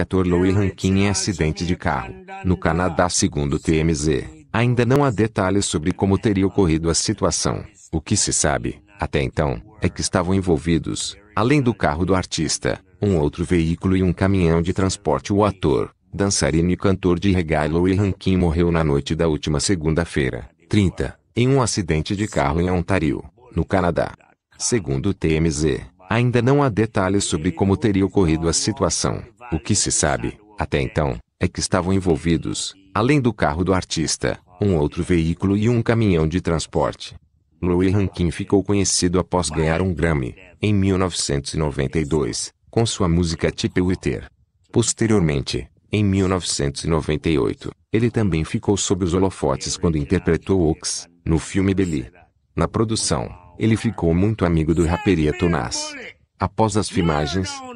ator Louis Rankin em acidente de carro, no Canadá segundo TMZ. Ainda não há detalhes sobre como teria ocorrido a situação. O que se sabe, até então, é que estavam envolvidos, além do carro do artista, um outro veículo e um caminhão de transporte. O ator, dançarino e cantor de reggae Louis Rankin morreu na noite da última segunda-feira, 30, em um acidente de carro em Ontario no Canadá. Segundo o TMZ, ainda não há detalhes sobre como teria ocorrido a situação. O que se sabe, até então, é que estavam envolvidos, além do carro do artista, um outro veículo e um caminhão de transporte. Louis Rankin ficou conhecido após ganhar um Grammy, em 1992, com sua música Tip Witter. Posteriormente, em 1998, ele também ficou sob os holofotes quando interpretou Ox, no filme Belly. Na produção, ele ficou muito amigo do raperia Tonás. Após as filmagens,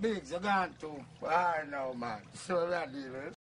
big, you gone to, I know, man. So that is it.